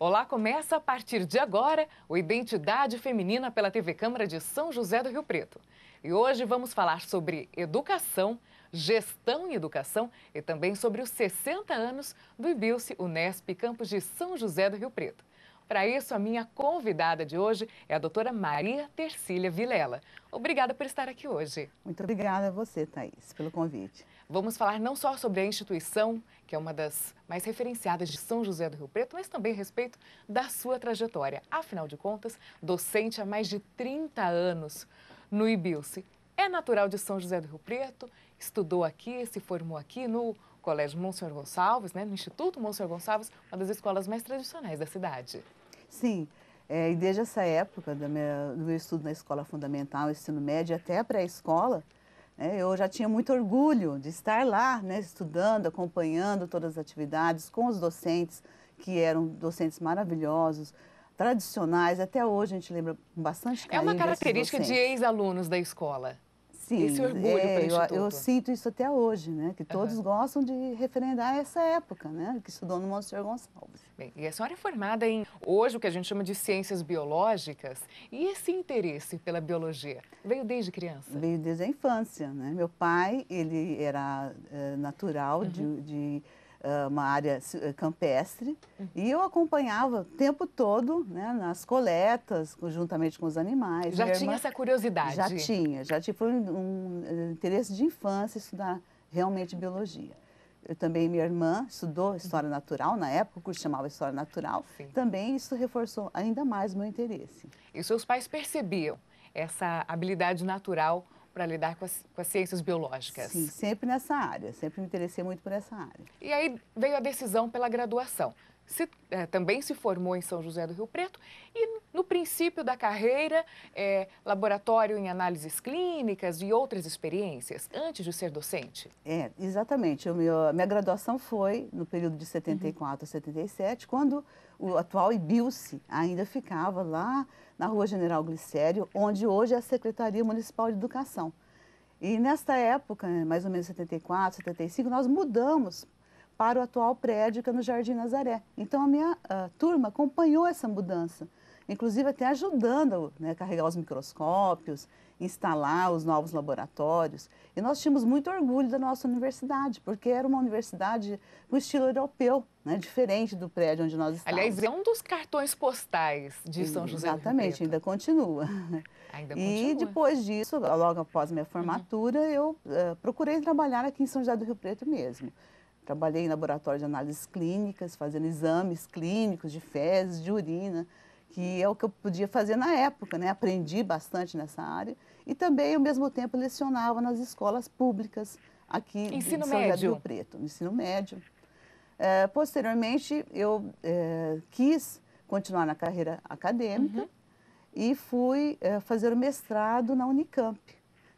Olá, começa a partir de agora o Identidade Feminina pela TV Câmara de São José do Rio Preto. E hoje vamos falar sobre educação, gestão em educação e também sobre os 60 anos do IBILCE Unesp Campus de São José do Rio Preto. Para isso, a minha convidada de hoje é a doutora Maria Tercília Vilela. Obrigada por estar aqui hoje. Muito obrigada a você, Thaís, pelo convite. Vamos falar não só sobre a instituição, que é uma das mais referenciadas de São José do Rio Preto, mas também a respeito da sua trajetória. Afinal de contas, docente há mais de 30 anos no IBILSE. É natural de São José do Rio Preto, estudou aqui, se formou aqui no Colégio Monsenhor Gonçalves, né, no Instituto Monsenhor Gonçalves, uma das escolas mais tradicionais da cidade. Sim, é, e desde essa época do meu, do meu estudo na escola fundamental, ensino médio até a pré-escola, né? Eu já tinha muito orgulho de estar lá, né, estudando, acompanhando todas as atividades com os docentes, que eram docentes maravilhosos, tradicionais. Até hoje a gente lembra bastante carinho É uma característica de ex-alunos da escola. Sim, Esse orgulho é, eu, eu, sinto isso até hoje, né? Que todos uhum. gostam de referendar essa época, né? Que estudou no Monsenhor Gonçalves. Bem, e a senhora é formada em, hoje, o que a gente chama de ciências biológicas. E esse interesse pela biologia veio desde criança? Veio desde a infância, né? Meu pai, ele era é, natural uhum. de, de eh, uma área eh, campestre uhum. e eu acompanhava o tempo todo né, nas coletas, juntamente com os animais. Já tinha irmã, essa curiosidade? Já tinha, já tinha. Foi um, um eh, interesse de infância estudar realmente biologia. Eu também, minha irmã, estudou História Natural na época, o curso chamava História Natural. Sim. Também isso reforçou ainda mais o meu interesse. E seus pais percebiam essa habilidade natural para lidar com as, com as, ciências biológicas? Sim, sempre nessa área, sempre me interessei muito por essa área. E aí veio a decisão pela graduação. Se, eh, também se formou em São José do Rio Preto e, no princípio da carreira, é, laboratório em análises clínicas e outras experiências, antes de ser docente? É, exatamente. Eu, minha, minha graduação foi no período de 74 uhum. a 77, quando o atual IBILSE ainda ficava lá na Rua General Glicério, onde hoje é a Secretaria Municipal de Educação. E nesta época, mais ou menos 74, 75, nós mudamos para o atual prédio que é no Jardim Nazaré. Então a minha a ah, turma acompanhou essa mudança inclusive até ajudando né, a carregar os microscópios, instalar os novos laboratórios. E nós tínhamos muito orgulho da nossa universidade, porque era uma universidade com estilo europeu, né, diferente do prédio onde nós estávamos. Aliás, é um dos cartões postais de São José Exatamente, ainda continua. Ainda e continua. depois disso, logo após minha formatura, uhum. eu uh, procurei trabalhar aqui em São José do Rio Preto mesmo. Trabalhei em laboratório de análises clínicas, fazendo exames clínicos de fezes, de urina que é o que eu podia fazer na época, né? aprendi bastante nessa área. E também, ao mesmo tempo, lecionava nas escolas públicas aqui ensino em São médio. do Rio Preto, no ensino médio. É, posteriormente, eu é, quis continuar na carreira acadêmica uhum. e fui é, fazer o mestrado na Unicamp,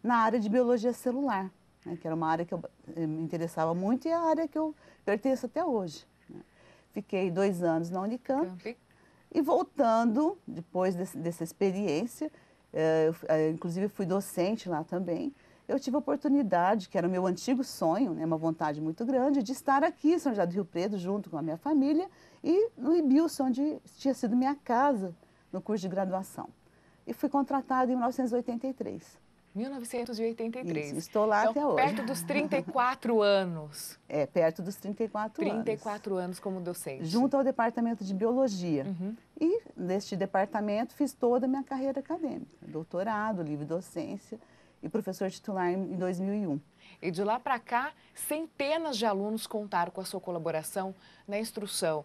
na área de biologia celular, né? que era uma área que eu é, me interessava muito e é a área que eu pertenço até hoje. Né? Fiquei dois anos na Unicamp. Unicamp e voltando, depois desse, dessa experiência, eh, eu, eh, inclusive fui docente lá também, eu tive a oportunidade, que era o meu antigo sonho, né, uma vontade muito grande, de estar aqui em São José do Rio Preto, junto com a minha família, e no Ibilson, onde tinha sido minha casa no curso de graduação. E fui contratada em 1983. 1983. Isso, estou lá então, até hoje. Perto dos 34 anos. É, perto dos 34, 34 anos. 34 anos como docente. Junto ao departamento de biologia. Uhum. E neste departamento fiz toda a minha carreira acadêmica, doutorado, livre docência e professor titular em 2001. E de lá para cá, centenas de alunos contaram com a sua colaboração na instrução,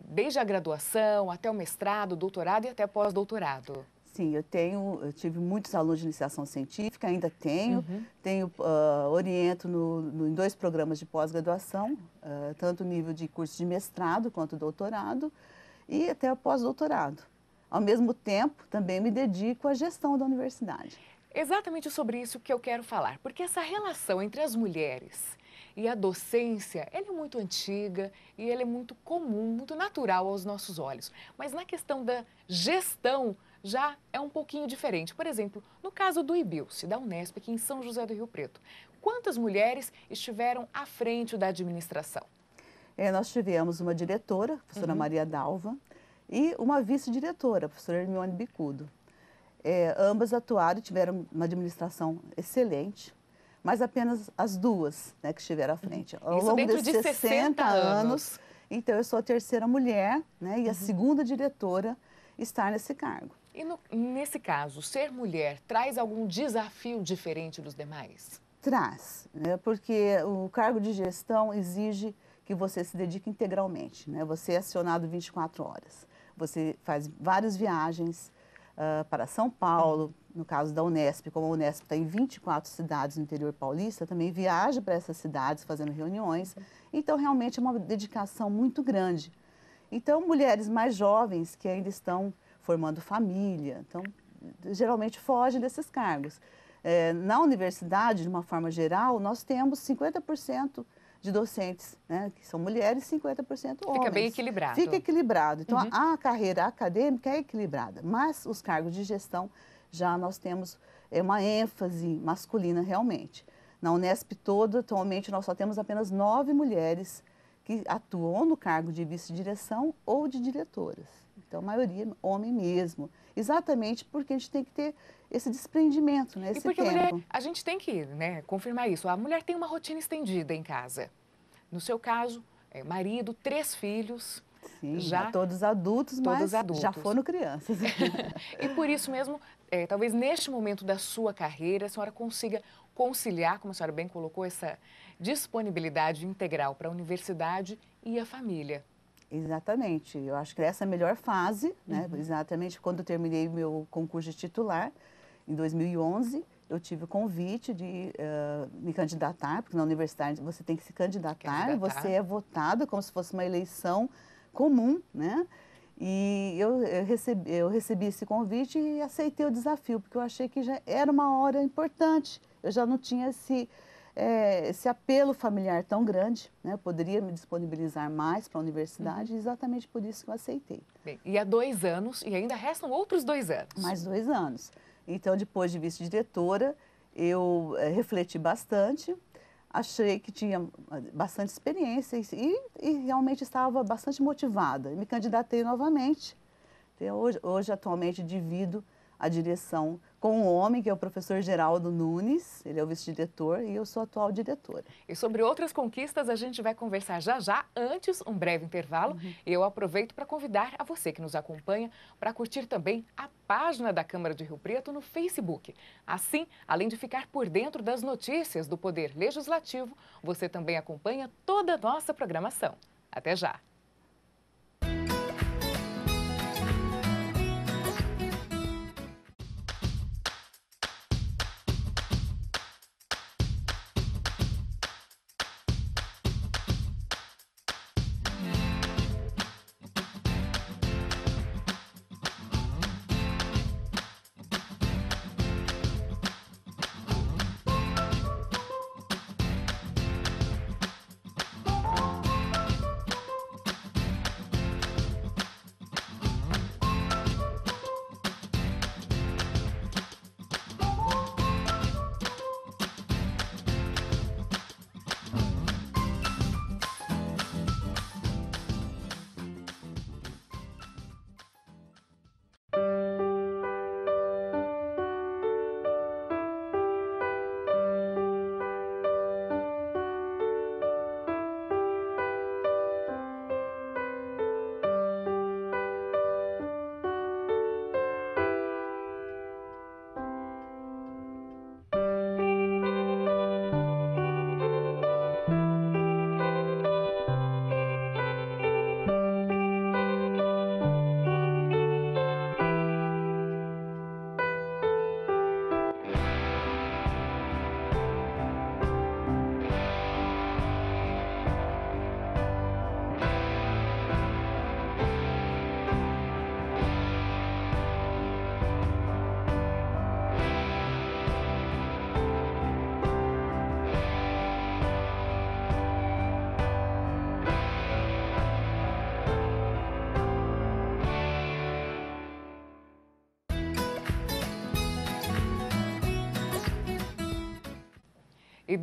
desde a graduação até o mestrado, doutorado e até pós-doutorado sim, eu tenho, eu tive muitos alunos de iniciação científica, ainda tenho, uhum. tenho uh, oriento no, no, em dois programas de pós-graduação, uh, tanto nível de curso de mestrado quanto doutorado e até pós-doutorado. Ao mesmo tempo, também me dedico à gestão da universidade. Exatamente sobre isso que eu quero falar, porque essa relação entre as mulheres e a docência, ela é muito antiga e ela é muito comum, muito natural aos nossos olhos. Mas na questão da gestão já é um pouquinho diferente. Por exemplo, no caso do IBILCE, da Unesp, aqui em São José do Rio Preto, quantas mulheres estiveram à frente da administração? É, nós tivemos uma diretora, a professora uhum. Maria Dalva, e uma vice-diretora, a professora Hermione Bicudo. É, ambas atuaram e tiveram uma administração excelente, mas apenas as duas né, que estiveram à frente. Ao Isso longo desses de 60, 60 anos, anos. Então, eu sou a terceira mulher né, e a uhum. segunda diretora estar nesse cargo. E no, nesse caso, ser mulher traz algum desafio diferente dos demais? Traz, né? porque o cargo de gestão exige que você se dedique integralmente. Né? Você é acionado 24 horas. Você faz várias viagens uh, para São Paulo, no caso da Unesp, como a Unesp está em 24 cidades no interior paulista, também viaja para essas cidades fazendo reuniões. Então, realmente é uma dedicação muito grande. Então, mulheres mais jovens que ainda estão formando família. Então, geralmente foge desses cargos. É, na universidade, de uma forma geral, nós temos 50% de docentes, né, que são mulheres, 50% homens. Fica bem equilibrado. Fica equilibrado. Então, uhum. a, a, carreira acadêmica é equilibrada, mas os cargos de gestão já nós temos é, uma ênfase masculina realmente. Na Unesp toda, atualmente, nós só temos apenas nove mulheres que atuam no cargo de vice-direção ou de diretoras. Então, a maioria é homem mesmo. Exatamente porque a gente tem que ter esse desprendimento, né? Esse e porque tempo. A, mulher, a gente tem que né, confirmar isso. A mulher tem uma rotina estendida em casa. No seu caso, é marido, três filhos. Sim, já é todos adultos, todos mas adultos. já foram crianças. e por isso mesmo, é, talvez neste momento da sua carreira, a senhora consiga conciliar, como a senhora bem colocou, essa disponibilidade integral para a universidade e a família. Exatamente. Eu acho que essa é a melhor fase, né? Uhum. Exatamente quando eu terminei meu concurso de titular, em 2011, eu tive o convite de uh, me candidatar, porque na universidade você tem que se candidatar, candidatar. você é votado como se fosse uma eleição comum, né? E eu, eu, recebi, eu recebi esse convite e aceitei o desafio, porque eu achei que já era uma hora importante. Eu já não tinha esse é, esse apelo familiar tão grande, né? Eu poderia me disponibilizar mais para a universidade, uhum. exatamente por isso que eu aceitei. Bem, e há dois anos, e ainda restam outros dois anos. Mais dois anos. Então, depois de vice-diretora, eu é, refleti bastante, achei que tinha eh, bastante experiência e, e realmente estava bastante motivada. Me candidatei novamente. Então, hoje, hoje, atualmente, divido a direção com um homem, que é o professor Geraldo Nunes, ele é o vice-diretor e eu sou atual diretora. E sobre outras conquistas a gente vai conversar já já, antes um breve intervalo. Uhum. Eu aproveito para convidar a você que nos acompanha para curtir também a página da Câmara de Rio Preto no Facebook. Assim, além de ficar por dentro das notícias do Poder Legislativo, você também acompanha toda a nossa programação. Até já!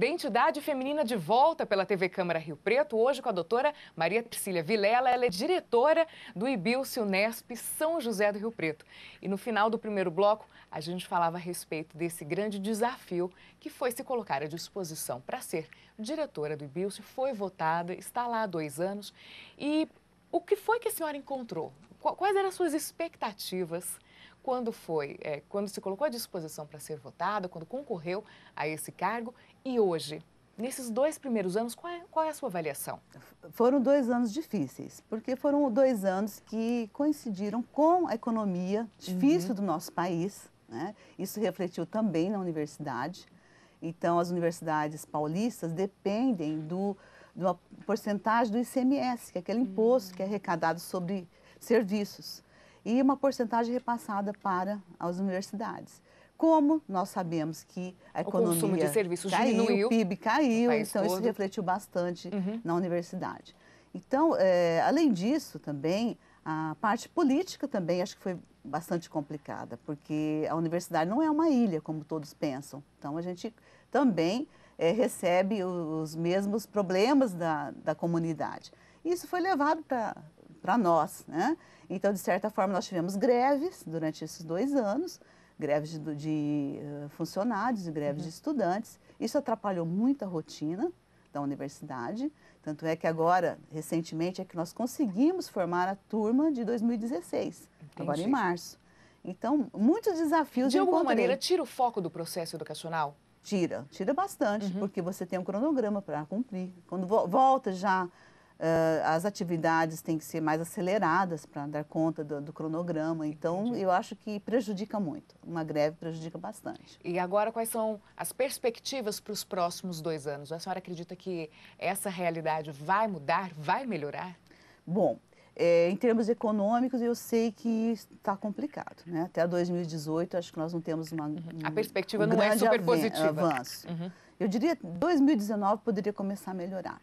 Identidade Feminina de Volta pela TV Câmara Rio Preto, hoje com a doutora Maria Priscília Vilela. Ela é diretora do Ibilce Unesp São José do Rio Preto. E no final do primeiro bloco, a gente falava a respeito desse grande desafio que foi se colocar à disposição para ser diretora do Ibilce. Foi votada, está lá há dois anos. E o que foi que a senhora encontrou? Quais eram as suas expectativas? quando foi, é, quando se colocou à disposição para ser votada, quando concorreu a esse cargo e hoje? Nesses dois primeiros anos, qual é, qual é a sua avaliação? Foram dois anos difíceis, porque foram dois anos que coincidiram com a economia difícil uhum. do nosso país. Né? Isso refletiu também na universidade. Então, as universidades paulistas dependem do, de uma porcentagem do ICMS, que é aquele imposto que é hum. arrecadado sobre serviços e uma porcentagem repassada para as universidades. Como nós sabemos que a economia o consumo de serviços caiu, diminuiu, o PIB caiu, então todo. isso refletiu bastante uhum. na universidade. Então, é, além disso, também a parte política também acho que foi bastante complicada, porque a universidade não é uma ilha como todos pensam. Então, a gente também é, recebe os mesmos problemas da, da comunidade. Isso foi levado para para nós. Né? Então, de certa forma, nós tivemos greves durante esses dois anos, greves de, de eh, funcionários e greves uhum. de estudantes. Isso atrapalhou muito a rotina da universidade, tanto é que agora, recentemente, é que nós conseguimos formar a turma de 2016, Entendi. agora em março. Então, muitos desafios. De alguma maneira, tira o foco do processo educacional? Tira, tira bastante, uhum. porque você tem um cronograma para cumprir. Quando volta já as atividades têm que ser mais aceleradas para dar conta do, do cronograma. Então, Entendi. eu acho que prejudica muito. Uma greve prejudica bastante. E agora, quais são as perspectivas para os próximos dois anos? A senhora acredita que essa realidade vai mudar, vai melhorar? Bom, é, em termos econômicos, eu sei que está complicado. Né? Até 2018, acho que nós não temos uma. Uhum. Um, a perspectiva um não é super positiva. Avanço. Uhum. Eu diria 2019 poderia começar a melhorar.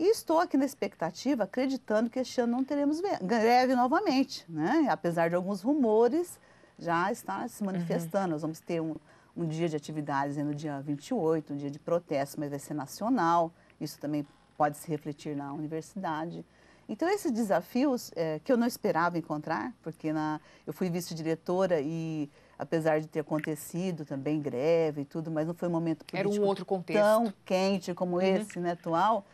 E estou aqui na expectativa, acreditando que este ano não teremos greve novamente, né? Apesar de alguns rumores já estar se manifestando. Uhum. Nós vamos ter um, um dia de atividades no dia 28, um dia de protesto, mas vai ser nacional. Isso também pode se refletir na universidade. Então, esses desafios é, que eu não esperava encontrar, porque na, eu fui vice-diretora e, apesar de ter acontecido também greve e tudo, mas não foi um momento político Era um outro contexto. tão quente como uhum. esse, né, atual.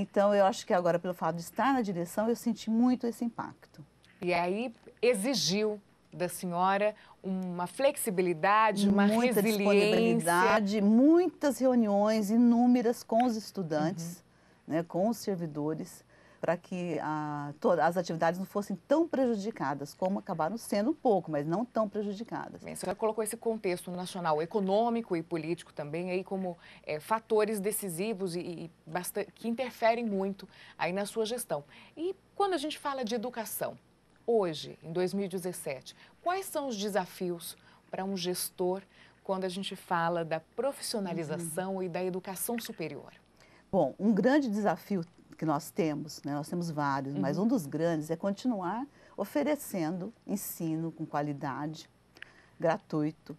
Então, eu acho que agora, pelo fato de estar na direção, eu senti muito esse impacto. E aí exigiu da senhora uma flexibilidade, uma Muita disponibilidade, muitas reuniões inúmeras com os estudantes, uhum. né, com os servidores para que a, ah, todas as atividades não fossem tão prejudicadas, como acabaram sendo um pouco, mas não tão prejudicadas. Bem, a senhora colocou esse contexto nacional econômico e político também aí como é, fatores decisivos e, e bastante, que interferem muito aí na sua gestão. E quando a gente fala de educação, hoje, em 2017, quais são os desafios para um gestor quando a gente fala da profissionalização uhum. e da educação superior? Bom, um grande desafio que nós temos, né? nós temos vários, uhum. mas um dos grandes é continuar oferecendo ensino com qualidade, gratuito,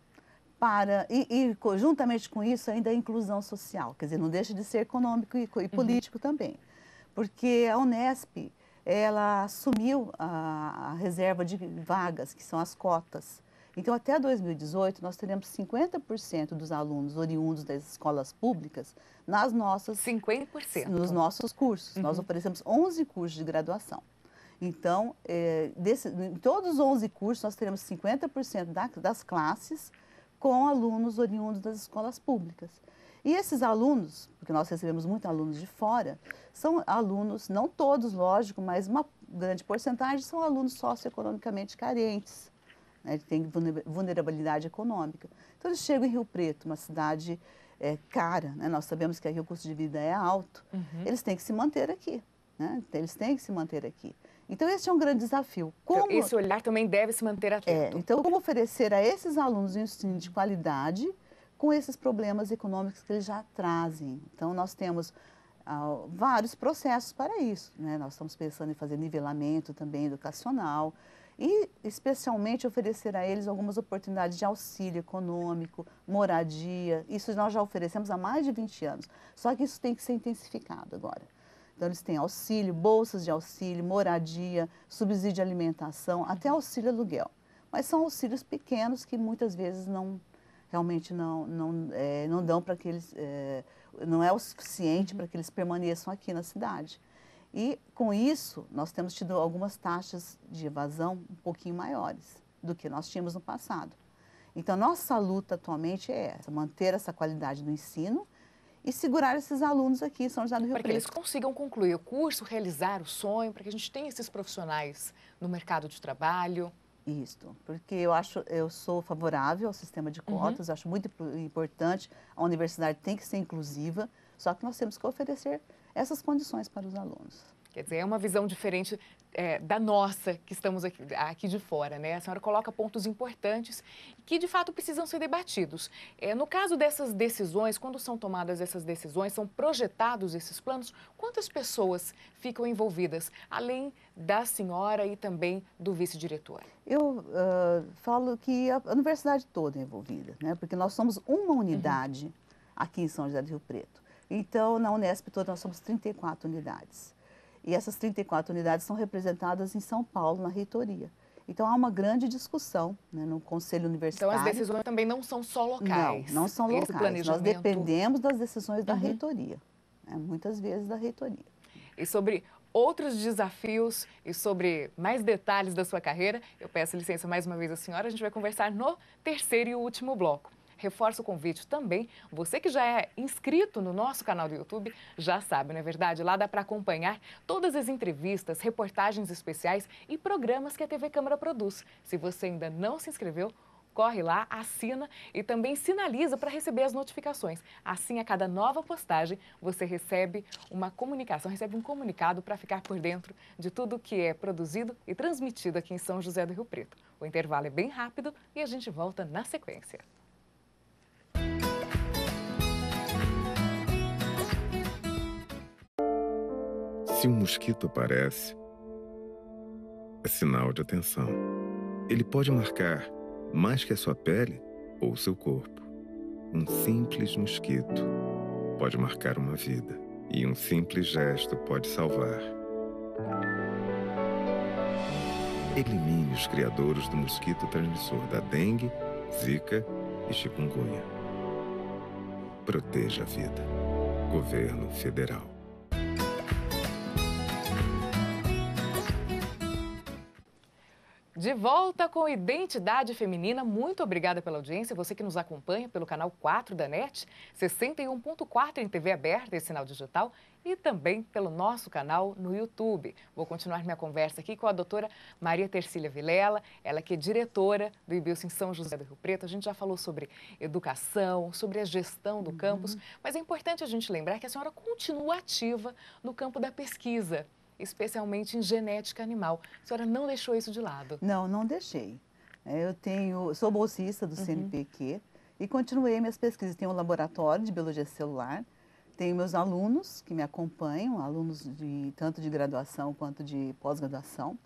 para e, e, juntamente com isso ainda a inclusão social, quer dizer, não deixa de ser econômico e, e uhum. político uhum. também, porque a Unesp ela assumiu a, a reserva de vagas que são as cotas então, até 2018, nós teremos 50% dos alunos oriundos das escolas públicas nas nossas 50% nos nossos cursos. Uhum. Nós oferecemos 11 cursos de graduação. Então, é, desse, em todos os 11 cursos, nós teremos 50% da, das classes com alunos oriundos das escolas públicas. E esses alunos, porque nós recebemos muitos alunos de fora, são alunos, não todos, lógico, mas uma grande porcentagem são alunos socioeconomicamente carentes né, ele tem vulnerabilidade econômica. Então eles chegam em Rio Preto, uma cidade é, cara, né, nós sabemos que aqui o custo de vida é alto, uhum. eles têm que se manter aqui, né, eles têm que se manter aqui. Então esse é um grande desafio. Como... Então, esse olhar também deve se manter é, atento. É, então como oferecer a esses alunos um ensino de qualidade com esses problemas econômicos que eles já trazem. Então nós temos ah, vários processos para isso, né? Nós estamos pensando em fazer nivelamento também educacional, e especialmente oferecer a eles algumas oportunidades de auxílio econômico, moradia. Isso nós já oferecemos há mais de 20 anos, só que isso tem que ser intensificado agora. Então, eles têm auxílio, bolsas de auxílio, moradia, subsídio de alimentação, até auxílio aluguel. Mas são auxílios pequenos que muitas vezes não realmente não, não, é, não dão para que eles, é, não é o suficiente para que eles permaneçam aqui na cidade. E com isso, nós temos tido algumas taxas de evasão um pouquinho maiores do que nós tínhamos no passado. Então, nossa luta atualmente é essa, manter essa qualidade do ensino e segurar esses alunos aqui em São José do Rio Para Preto. Para que eles consigam concluir o curso, realizar o sonho, para que a gente tenha esses profissionais no mercado de trabalho. Isto, porque eu acho, eu sou favorável ao sistema de uhum. cotas, uhum. acho muito importante, a universidade tem que ser inclusiva, só que nós temos que oferecer essas condições para os alunos. Quer dizer, é uma visão diferente é, da nossa que estamos aqui, aqui, de fora, né? A senhora coloca pontos importantes que de fato precisam ser debatidos. É, no caso dessas decisões, quando são tomadas essas decisões, são projetados esses planos, quantas pessoas ficam envolvidas, além da senhora e também do vice-diretor? Eu uh, falo que a universidade toda é envolvida, né? Porque nós somos uma uhum. unidade uhum. aqui em São José do Rio Preto. Então, na Unesp toda nós somos 34 unidades. E essas 34 unidades são representadas em São Paulo, na reitoria. Então há uma grande discussão né, no Conselho Universitário. Então as decisões também não são só locais. Não, não são Esse locais. Planejamento... Nós dependemos das decisões da uhum. reitoria, né, muitas vezes da reitoria. E sobre outros desafios e sobre mais detalhes da sua carreira, eu peço licença mais uma vez à senhora, a gente vai conversar no terceiro e último bloco reforço o convite também. Você que já é inscrito no nosso canal do YouTube já sabe, não é verdade? Lá dá para acompanhar todas as entrevistas, reportagens especiais e programas que a TV Câmara produz. Se você ainda não se inscreveu, corre lá, assina e também sinaliza para receber as notificações. Assim, a cada nova postagem, você recebe uma comunicação, recebe um comunicado para ficar por dentro de tudo que é produzido e transmitido aqui em São José do Rio Preto. O intervalo é bem rápido e a gente volta na sequência. Se um mosquito aparece, é sinal de atenção. Ele pode marcar mais que a sua pele ou o seu corpo. Um simples mosquito pode marcar uma vida e um simples gesto pode salvar. Elimine os criadores do mosquito transmissor da dengue, zika e chikungunya. Proteja a vida. Governo Federal. De volta com Identidade Feminina. Muito obrigada pela audiência. Você que nos acompanha pelo canal 4 da NET, 61.4 em TV aberta e sinal digital e também pelo nosso canal no YouTube. Vou continuar minha conversa aqui com a doutora Maria Tercília Vilela, ela que é diretora do IBILS em São José do Rio Preto. A gente já falou sobre educação, sobre a gestão do uhum. campus, mas é importante a gente lembrar que a senhora continua ativa no campo da pesquisa especialmente em genética animal. A senhora não deixou isso de lado? Não, não deixei. É, eu tenho, sou bolsista do uhum. CNPq e continuei minhas pesquisas. Tenho um laboratório de biologia celular, tenho meus alunos que me acompanham, alunos de tanto de graduação quanto de pós-graduação,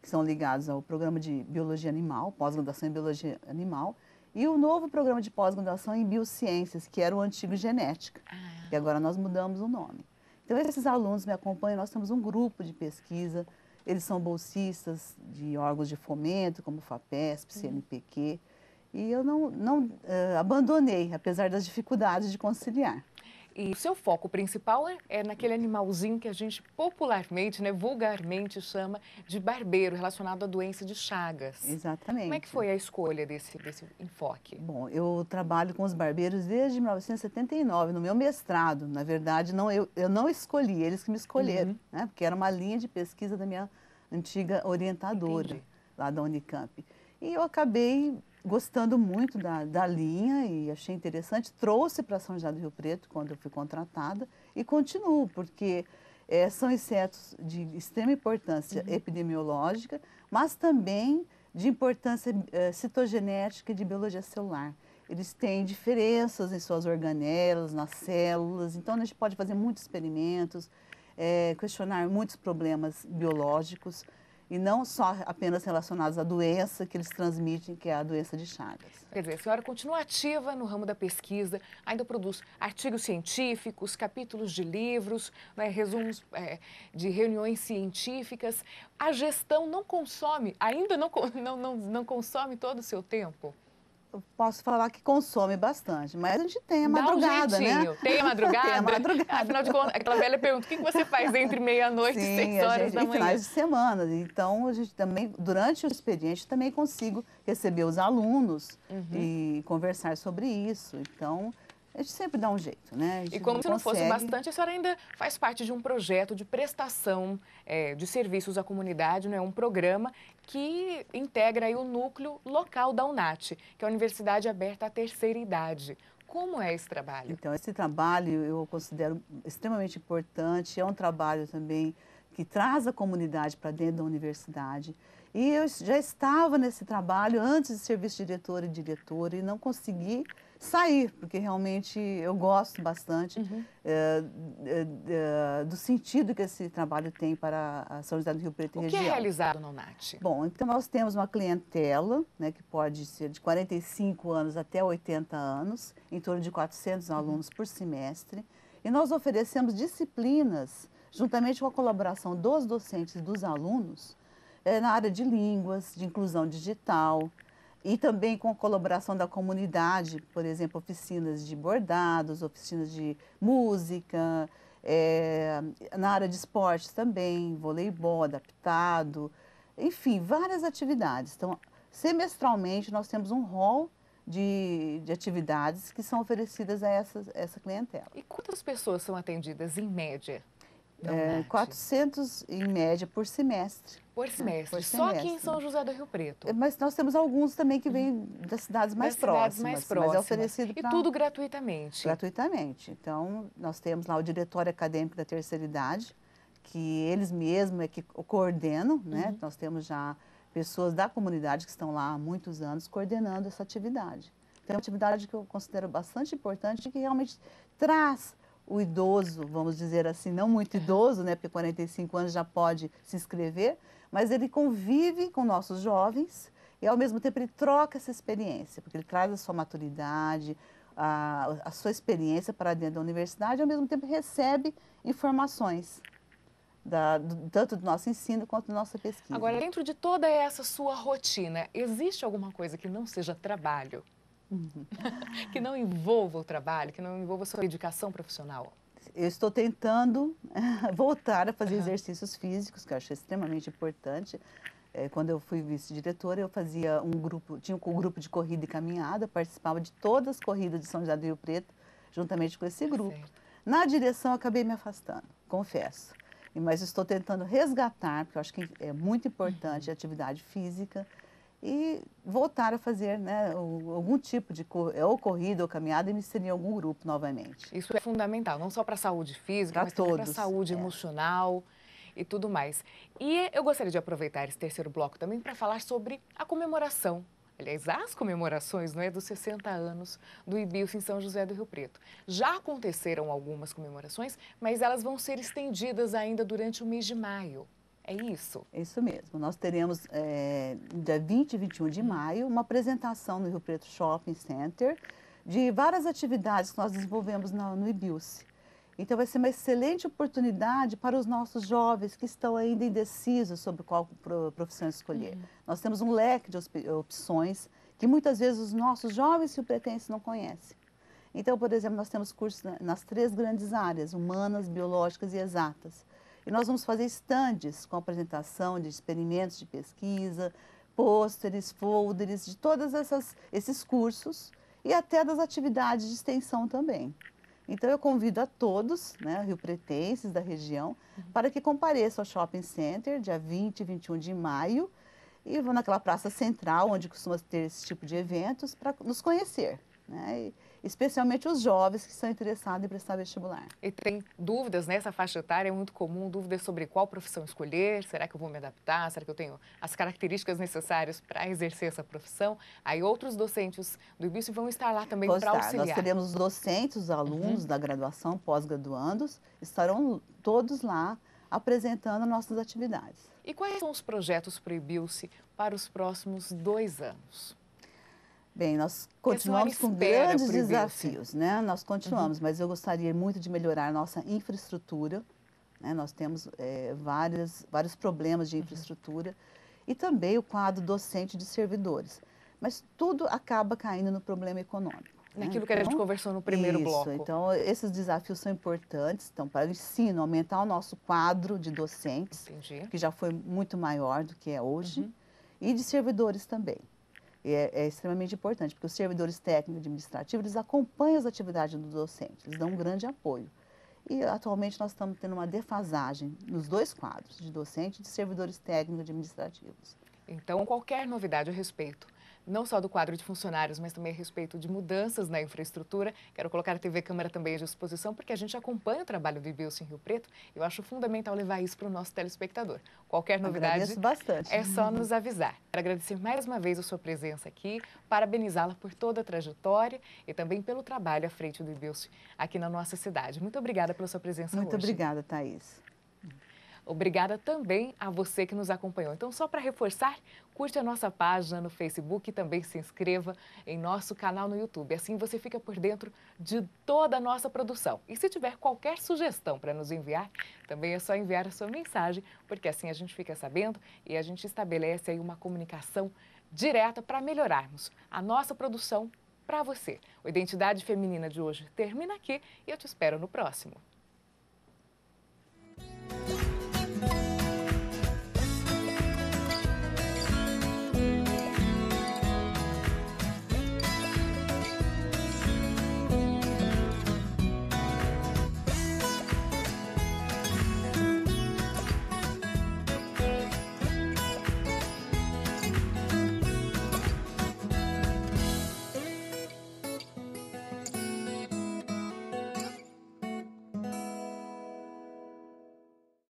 que são ligados ao programa de biologia animal, pós-graduação em biologia animal, e o novo programa de pós-graduação em biociências, que era o antigo genética, ah. e agora nós mudamos o nome. Então, esses alunos me acompanham, nós temos um grupo de pesquisa, eles são bolsistas de órgãos de fomento, como FAPESP, uhum. CNPq, e eu não, não uh, abandonei, apesar das dificuldades de conciliar. E o seu foco principal é, é, naquele animalzinho que a gente popularmente, né, vulgarmente chama de barbeiro, relacionado à doença de Chagas. Exatamente. Como é que foi a escolha desse, desse enfoque? Bom, eu trabalho com os barbeiros desde 1979, no meu mestrado. Na verdade, não, eu, eu não escolhi, eles que me escolheram, uhum. né, porque era uma linha de pesquisa da minha antiga orientadora Entendi. lá da Unicamp. E eu acabei gostando muito da, da linha e achei interessante. Trouxe para São José do Rio Preto quando eu fui contratada e continuo, porque é, são insetos de extrema importância uhum. epidemiológica, mas também de importância é, citogenética e de biologia celular. Eles têm diferenças em suas organelas, nas células, então a gente pode fazer muitos experimentos, é, questionar muitos problemas biológicos e não só apenas relacionados à doença que eles transmitem, que é a doença de Chagas. Quer dizer, a senhora continua ativa no ramo da pesquisa, ainda produz artigos científicos, capítulos de livros, né, resumos é, de reuniões científicas. A gestão não consome, ainda não, não, não, não consome todo o seu tempo? posso falar que consome bastante, mas a gente tem a madrugada, um né? Tem a madrugada? tem a madrugada. Afinal de contas, aquela velha pergunta, o que você faz entre meia-noite e seis horas gente, da manhã? finais de semana. Então, a gente também, durante o expediente, também consigo receber os alunos uhum. e conversar sobre isso. Então, a gente sempre dá um jeito, né? E como não se não consegue... fosse bastante, a senhora ainda faz parte de um projeto de prestação é, de serviços à comunidade, né? um programa que integra aí o núcleo local da UNAT, que é a Universidade Aberta à Terceira Idade. Como é esse trabalho? Então, esse trabalho eu considero extremamente importante, é um trabalho também que traz a comunidade para dentro da universidade. E eu já estava nesse trabalho antes de ser vice-diretora e diretora e não consegui sair, porque realmente eu gosto bastante uhum. é, é, é, do sentido que esse trabalho tem para a São José do Rio Preto e o região. O que é realizado no NAT? Bom, então nós temos uma clientela, né, que pode ser de 45 anos até 80 anos, em torno de 400 uhum. alunos por semestre, e nós oferecemos disciplinas, juntamente com a colaboração dos docentes e dos alunos, eh, na área de línguas, de inclusão digital, e também com a colaboração da comunidade, por exemplo, oficinas de bordados, oficinas de música, é, na área de esportes também, voleibol adaptado, enfim, várias atividades. Então, semestralmente, nós temos um hall de, de, atividades que são oferecidas a essa, essa clientela. E quantas pessoas são atendidas em média é, 400 em média por semestre. Por semestre. Por semestre. Só aqui em São José do Rio Preto. É, mas nós temos alguns também que vêm das cidades mais das próximas. Cidades mais próximas. Mas é oferecido e pra... tudo gratuitamente. Gratuitamente. Então, nós temos lá o Diretório Acadêmico da Terceira Idade, que eles mesmos é que coordenam, né? Uhum. Nós temos já pessoas da comunidade que estão lá há muitos anos coordenando essa atividade. Então, é uma atividade que eu considero bastante importante e que realmente traz o idoso, vamos dizer assim, não muito é. idoso, né, porque 45 anos já pode se inscrever, mas ele convive com nossos jovens e, ao mesmo tempo, ele troca essa experiência, porque ele traz a sua maturidade, a, a sua experiência para dentro da universidade e, ao mesmo tempo, recebe informações. Da, do, tanto do nosso ensino quanto da nossa pesquisa. Agora, dentro de toda essa sua rotina, existe alguma coisa que não seja trabalho que não envolva o trabalho, que não envolva a sua dedicação profissional. Eu estou tentando voltar a fazer uhum. exercícios físicos, que eu acho extremamente importante. É, quando eu fui vice-diretora, eu fazia um grupo, tinha um grupo de corrida e caminhada, participava de todas as corridas de São José do Rio Preto, juntamente com esse grupo. Na direção, acabei me afastando, confesso. Mas estou tentando resgatar, porque eu acho que é muito importante uhum. a atividade física e voltar a fazer né, algum tipo de ou corrida ou caminhada e me inserir em algum grupo novamente. Isso é fundamental, não só para a saúde física, pra mas todos. também para a saúde é. emocional e tudo mais. E eu gostaria de aproveitar esse terceiro bloco também para falar sobre a comemoração. Aliás, as comemorações não é, dos 60 anos do Ibius em São José do Rio Preto. Já aconteceram algumas comemorações, mas elas vão ser estendidas ainda durante o mês de maio. É isso? Isso mesmo. Nós teremos, é, dia 20 e 21 de maio, uma apresentação no Rio Preto Shopping Center de várias atividades que nós desenvolvemos no IBIUS. Então, vai ser uma excelente oportunidade para os nossos jovens que estão ainda indecisos sobre qual profissão escolher. Uhum. Nós temos um leque de opções que muitas vezes os nossos jovens rio-pretenses não conhecem. Então, por exemplo, nós temos cursos nas três grandes áreas, humanas, biológicas e exatas. E nós vamos fazer estandes com apresentação de experimentos de pesquisa, pôsteres, folders, de todos esses cursos e até das atividades de extensão também. Então, eu convido a todos, né, rio-pretenses da região, uhum. para que compareçam ao Shopping Center, dia 20 e 21 de maio, e vão naquela praça central, onde costuma ter esse tipo de eventos, para nos conhecer. Né? E, especialmente os jovens que estão interessados em prestar vestibular. E tem dúvidas nessa né? faixa etária, é muito comum dúvidas sobre qual profissão escolher, será que eu vou me adaptar, será que eu tenho as características necessárias para exercer essa profissão? Aí outros docentes do IBIS vão estar lá também para tá, auxiliar. Nós teremos docentes, os alunos uhum. da graduação, pós-graduandos, estarão todos lá apresentando nossas atividades. E quais são os projetos para o IBILSE para os próximos dois anos? Bem, nós continuamos com grandes desafios, né? Nós continuamos, uhum. mas eu gostaria muito de melhorar a nossa infraestrutura. Né? Nós temos é, várias, vários problemas de uhum. infraestrutura uhum. e também o quadro docente de servidores. Mas tudo acaba caindo no problema econômico. Né? Naquilo né? que a gente então, conversou no primeiro isso, bloco. Então, esses desafios são importantes então, para o ensino, aumentar o nosso quadro de docentes, Entendi. que já foi muito maior do que é hoje, uhum. e de servidores também é, é, extremamente importante, porque os servidores técnicos administrativos, eles acompanham as atividades do docente, eles dão um grande apoio. E atualmente nós estamos tendo uma defasagem nos dois quadros, de docente e de servidores técnicos administrativos. Então, qualquer novidade a respeito não só do quadro de funcionários, mas também a respeito de mudanças na infraestrutura. Quero colocar a TV Câmara também à disposição, porque a gente acompanha o trabalho do em Rio Preto e eu acho fundamental levar isso para o nosso telespectador. Qualquer novidade é só nos avisar. Quero agradecer mais uma vez a sua presença aqui, parabenizá-la por toda a trajetória e também pelo trabalho à frente do Ibilson aqui na nossa cidade. Muito obrigada pela sua presença Muito hoje. Muito obrigada, Thaís. Obrigada também a você que nos acompanhou. Então, só para reforçar, curte a nossa página no Facebook e também se inscreva em nosso canal no YouTube. Assim você fica por dentro de toda a nossa produção. E se tiver qualquer sugestão para nos enviar, também é só enviar a sua mensagem, porque assim a gente fica sabendo e a gente estabelece aí uma comunicação direta para melhorarmos a nossa produção para você. O Identidade Feminina de hoje termina aqui e eu te espero no próximo.